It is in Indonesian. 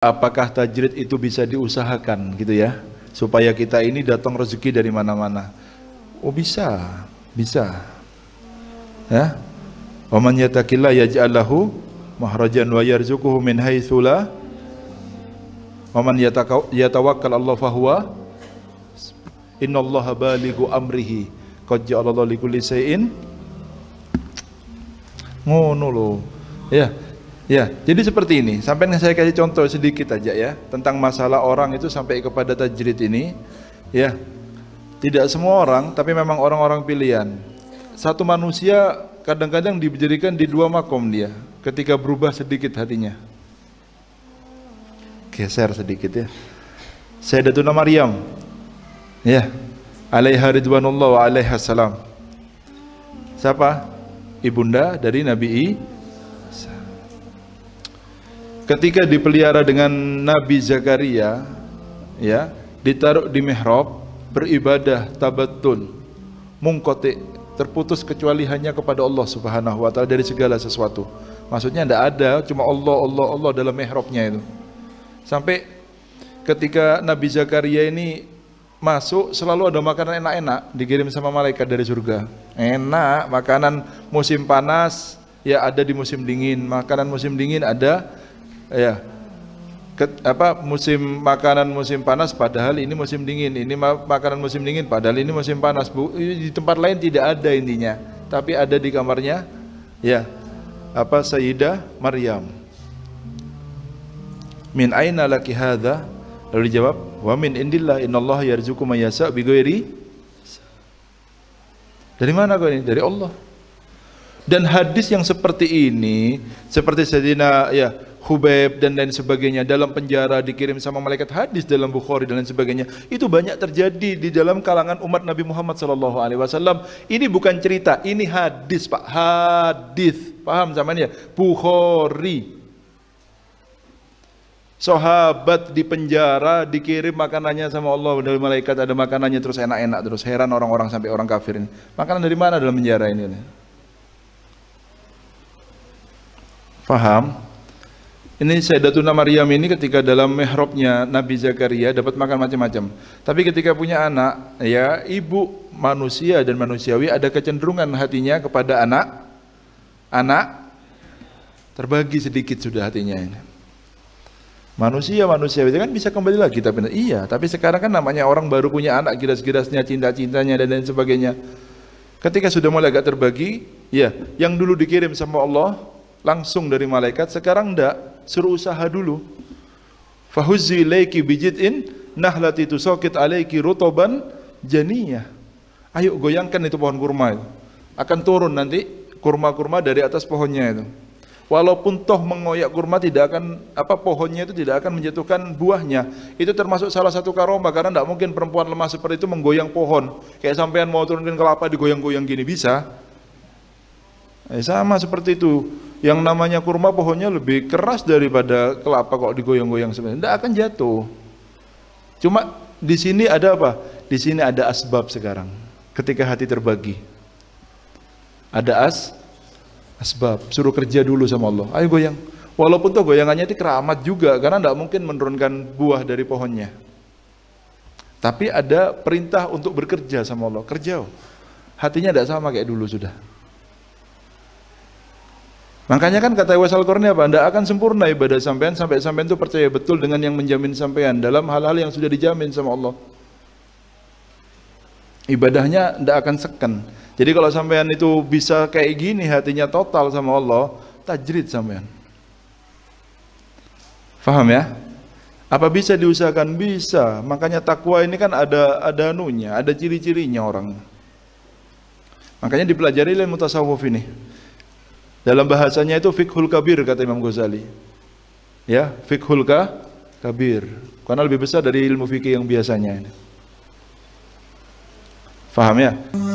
apakah tajrid itu bisa diusahakan gitu ya supaya kita ini datang rezeki dari mana-mana oh bisa bisa ya waman yatakillah yaj'alahu mahrajan wa yarzuquhu min haitsu la waman yatawakkal Allah fahuwa innallaha balighu amrihi qad ja'ala Allah kulli shay'in ngono lho ya Ya, jadi seperti ini. Sampai saya kasih contoh sedikit aja ya tentang masalah orang itu sampai kepada tajrid ini. Ya, tidak semua orang, tapi memang orang-orang pilihan. Satu manusia kadang-kadang dijadikan di dua makom dia ketika berubah sedikit hatinya. Geser sedikit ya. Saya Sayyidatuna Maryam. Ya. Alaiha ridwanullah wa alaiha salam. Siapa? Ibunda dari Nabi I ketika dipelihara dengan Nabi Zakaria ya ditaruh di mihrab beribadah tabatun, mungkotik terputus kecuali hanya kepada Allah Subhanahu wa taala dari segala sesuatu. Maksudnya tidak ada cuma Allah Allah Allah dalam mihrabnya itu. Sampai ketika Nabi Zakaria ini masuk selalu ada makanan enak-enak dikirim sama malaikat dari surga. Enak, makanan musim panas ya ada di musim dingin, makanan musim dingin ada ya ke, apa musim makanan musim panas padahal ini musim dingin ini ma makanan musim dingin padahal ini musim panas bu di tempat lain tidak ada intinya tapi ada di kamarnya ya apa Sayyidah Maryam min aina laki hadza lalu dijawab wa min indillah innallaha yarzuqu man yasha dari mana kau ini dari Allah dan hadis yang seperti ini seperti Sayyidina ya Hubeb dan lain sebagainya dalam penjara dikirim sama malaikat hadis dalam Bukhari dan lain sebagainya itu banyak terjadi di dalam kalangan umat Nabi Muhammad Shallallahu alaihi wasallam ini bukan cerita ini hadis Pak hadis paham zamannya Bukhari Sahabat di penjara dikirim makanannya sama Allah dari malaikat ada makanannya terus enak-enak terus heran orang-orang sampai orang kafirin Makanan dari mana dalam penjara ini? paham ini Sayyidatuna Maryam ini ketika dalam mihrabnya Nabi Zakaria dapat makan macam-macam. Tapi ketika punya anak, ya ibu manusia dan manusiawi ada kecenderungan hatinya kepada anak anak terbagi sedikit sudah hatinya ini. Manusia manusia itu kan bisa kembali lagi tapi iya, tapi sekarang kan namanya orang baru punya anak giras-girasnya, cinta-cintanya dan lain sebagainya. Ketika sudah mulai agak terbagi, ya yang dulu dikirim sama Allah langsung dari malaikat sekarang enggak suruh usaha dulu. leki Fahuzzi nah bijid'in nahlati sokit alaiki rotoban janinya. Ayo goyangkan itu pohon kurma itu. Akan turun nanti kurma-kurma dari atas pohonnya itu. Walaupun toh mengoyak kurma tidak akan apa pohonnya itu tidak akan menjatuhkan buahnya. Itu termasuk salah satu karoma karena tidak mungkin perempuan lemah seperti itu menggoyang pohon. Kayak sampean mau turunkan kelapa digoyang-goyang gini bisa. Eh, sama seperti itu. Yang namanya kurma pohonnya lebih keras daripada kelapa kok digoyang-goyang sebenarnya. Tidak akan jatuh. Cuma di sini ada apa? Di sini ada asbab sekarang. Ketika hati terbagi. Ada as asbab. Suruh kerja dulu sama Allah. Ayo goyang. Walaupun tuh goyangannya itu keramat juga karena tidak mungkin menurunkan buah dari pohonnya. Tapi ada perintah untuk bekerja sama Allah. Kerja. Oh. Hatinya tidak sama kayak dulu sudah. Makanya kan kata Iwas al apa? Anda akan sempurna ibadah sampean sampai sampean itu percaya betul dengan yang menjamin sampean dalam hal-hal yang sudah dijamin sama Allah. Ibadahnya tidak akan seken. Jadi kalau sampean itu bisa kayak gini hatinya total sama Allah, tajrid sampean. Faham ya? Apa bisa diusahakan? Bisa. Makanya takwa ini kan ada ada nunya, ada ciri-cirinya orang. Makanya dipelajari ilmu tasawuf ini. Dalam bahasanya itu fikhul kabir kata Imam Ghazali. Ya, fikhul ka, kabir. Karena lebih besar dari ilmu fikih yang biasanya. Faham ya?